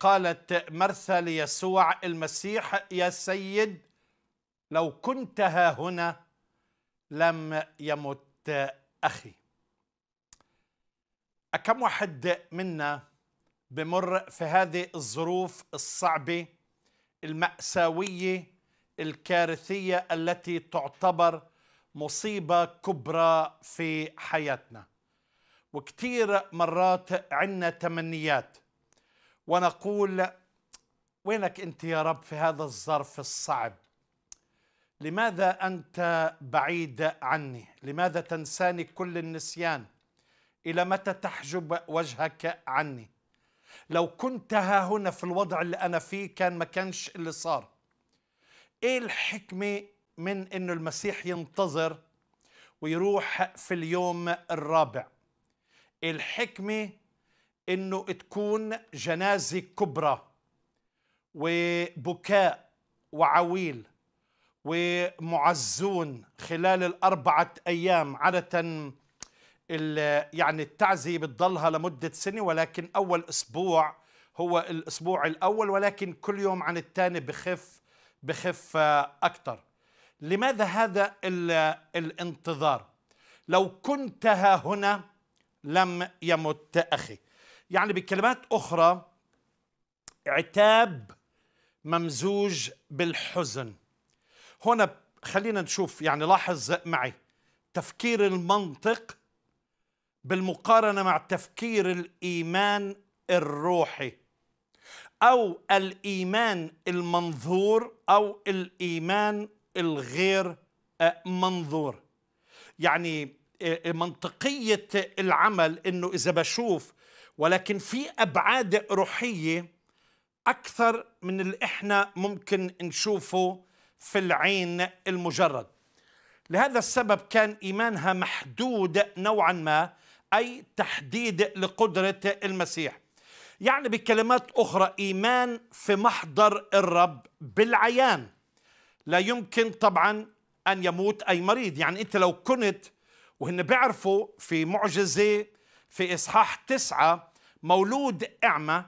قالت مرثا ليسوع المسيح يا سيد لو كنت ها هنا لم يمت أخي كم واحد منا بمر في هذه الظروف الصعبة المأساوية الكارثية التي تعتبر مصيبة كبرى في حياتنا وكثير مرات عنا تمنيات ونقول وينك انت يا رب في هذا الظرف الصعب لماذا انت بعيد عني لماذا تنساني كل النسيان الى متى تحجب وجهك عني لو كنت ها هنا في الوضع اللي انا فيه كان ما كانش اللي صار ايه الحكمه من انه المسيح ينتظر ويروح في اليوم الرابع إيه الحكمه انه تكون جنازه كبرى وبكاء وعويل ومعزون خلال الاربعه ايام عاده يعني التعزيه بتضلها لمده سنه ولكن اول اسبوع هو الاسبوع الاول ولكن كل يوم عن الثاني بخف بخف اكثر لماذا هذا الانتظار لو كنت ها هنا لم يمت اخي يعني بكلمات أخرى عتاب ممزوج بالحزن هنا خلينا نشوف يعني لاحظ معي تفكير المنطق بالمقارنة مع تفكير الإيمان الروحي أو الإيمان المنظور أو الإيمان الغير منظور يعني منطقية العمل إنه إذا بشوف ولكن في أبعاد روحية أكثر من اللي إحنا ممكن نشوفه في العين المجرد لهذا السبب كان إيمانها محدود نوعا ما أي تحديد لقدرة المسيح يعني بكلمات أخرى إيمان في محضر الرب بالعيان لا يمكن طبعا أن يموت أي مريض يعني أنت لو كنت وهن بيعرفوا في معجزة في إصحاح تسعة مولود أعمى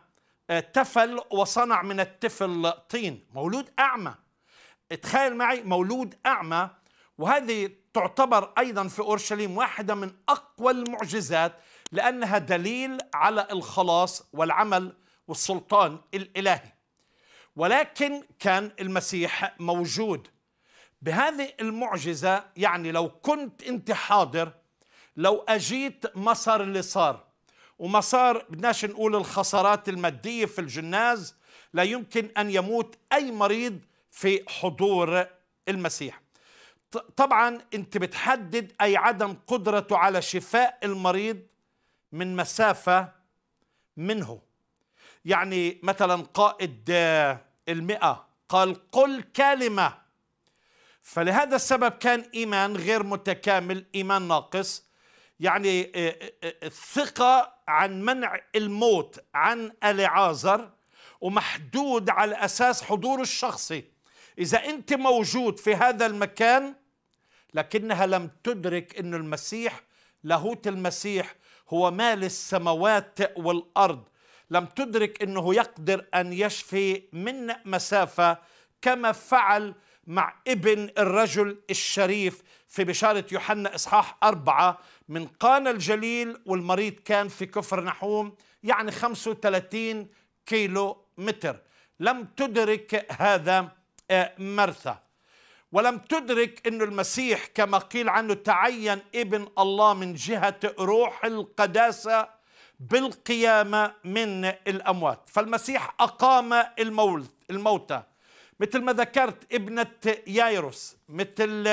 آه، تفل وصنع من التفل طين مولود أعمى تخيل معي مولود أعمى وهذه تعتبر أيضا في أورشليم واحدة من أقوى المعجزات لأنها دليل على الخلاص والعمل والسلطان الإلهي ولكن كان المسيح موجود بهذه المعجزة يعني لو كنت أنت حاضر لو أجيت ما صار اللي صار وما صار بدناش نقول الخسارات المادية في الجناز لا يمكن أن يموت أي مريض في حضور المسيح طبعا أنت بتحدد أي عدم قدرته على شفاء المريض من مسافة منه يعني مثلا قائد المئة قال قل كلمة فلهذا السبب كان إيمان غير متكامل إيمان ناقص يعني آه، آه، آه، الثقة عن منع الموت عن العازر ومحدود على أساس حضوره الشخصي إذا أنت موجود في هذا المكان لكنها لم تدرك أن المسيح لاهوت المسيح هو مال السماوات والأرض لم تدرك أنه يقدر أن يشفي من مسافة كما فعل مع ابن الرجل الشريف في بشارة يوحنا إصحاح أربعة من قانا الجليل والمريض كان في كفر نحوم يعني 35 كيلو متر لم تدرك هذا آه، مرثى ولم تدرك أن المسيح كما قيل عنه تعين ابن الله من جهة روح القداسة بالقيامة من الأموات فالمسيح أقام الموت الموتى مثل ما ذكرت ابنة يايروس مثل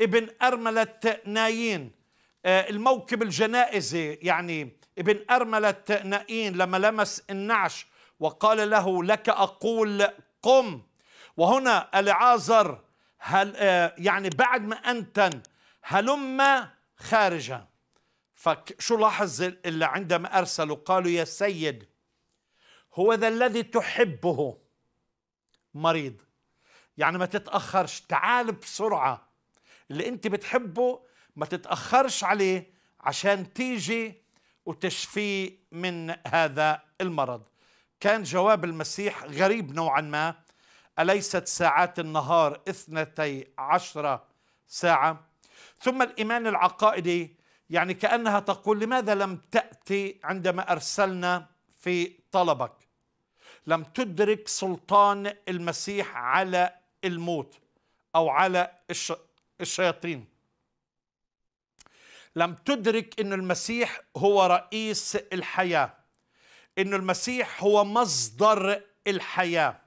ابن أرملة نايين آه، الموكب الجنائزي يعني ابن أرملة نايين لما لمس النعش وقال له لك أقول قم وهنا العازر هل آه، يعني بعد ما أنتن هلم خارجا فشو لاحظ اللي عندما أرسلوا قالوا يا سيد هو ذا الذي تحبه مريض يعني ما تتأخرش تعال بسرعة اللي انت بتحبه ما تتأخرش عليه عشان تيجي وتشفيه من هذا المرض كان جواب المسيح غريب نوعا ما أليست ساعات النهار اثنتي عشرة ساعة ثم الإيمان العقائدي يعني كأنها تقول لماذا لم تأتي عندما أرسلنا في طلبك لم تدرك سلطان المسيح على الموت أو على الشياطين لم تدرك أن المسيح هو رئيس الحياة أن المسيح هو مصدر الحياة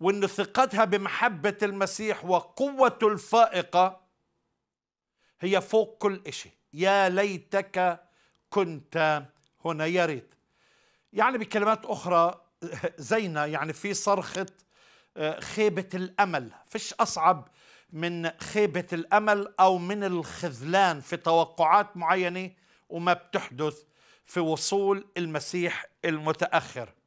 وأن ثقتها بمحبة المسيح وقوته الفائقة هي فوق كل شيء يا ليتك كنت هنا يا ريت يعني بكلمات أخرى زينا يعني في صرخة آه، خيبة الأمل فيش أصعب من خيبة الأمل أو من الخذلان في توقعات معينة وما بتحدث في وصول المسيح المتأخر